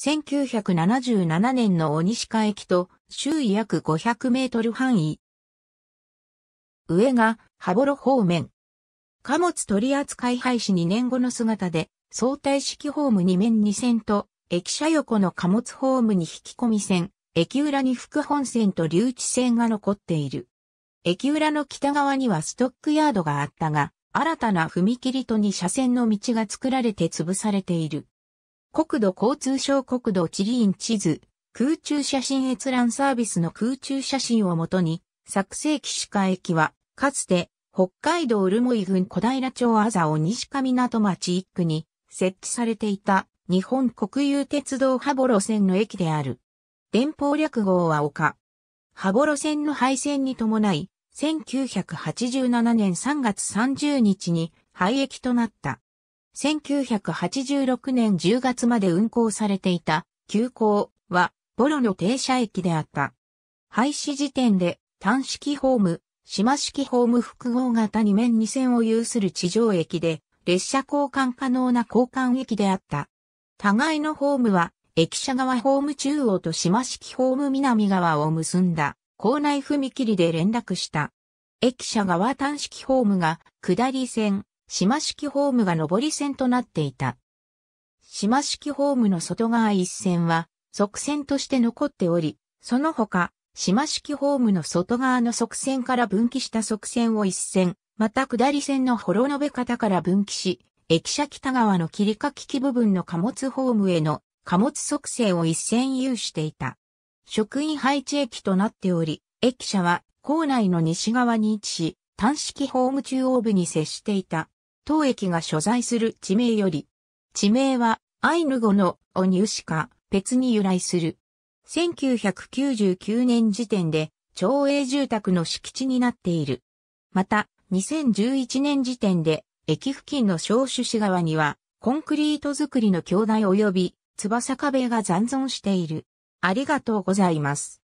1977年の鬼鹿駅と周囲約500メートル範囲。上が羽幌方面。貨物取扱廃止2年後の姿で相対式ホーム2面2線と駅舎横の貨物ホームに引き込み線、駅裏に副本線と留置線が残っている。駅裏の北側にはストックヤードがあったが、新たな踏切と2車線の道が作られて潰されている。国土交通省国土地理院地図、空中写真閲覧サービスの空中写真をもとに、作成機川駅は、かつて、北海道留萌郡小平町あざお西上港町一区に設置されていた日本国有鉄道羽幌線の駅である。電報略号は丘。羽幌線の廃線に伴い、1987年3月30日に廃駅となった。1986年10月まで運行されていた、急行は、ボロの停車駅であった。廃止時点で、単式ホーム、島式ホーム複合型2面2線を有する地上駅で、列車交換可能な交換駅であった。互いのホームは、駅舎側ホーム中央と島式ホーム南側を結んだ、校内踏切で連絡した。駅舎側単式ホームが、下り線、島式ホームが上り線となっていた。島式ホームの外側一線は、側線として残っており、その他、島式ホームの外側の側線から分岐した側線を一線、また下り線の幌延方から分岐し、駅舎北側の切り欠き部分の貨物ホームへの貨物側線を一線有していた。職員配置駅となっており、駅舎は構内の西側に位置し、単式ホーム中央部に接していた。当駅が所在する地名より、地名はアイヌ語のオニウシカ、別に由来する。1999年時点で、町営住宅の敷地になっている。また、2011年時点で、駅付近の小種子川には、コンクリート作りの橋台及び、翼壁が残存している。ありがとうございます。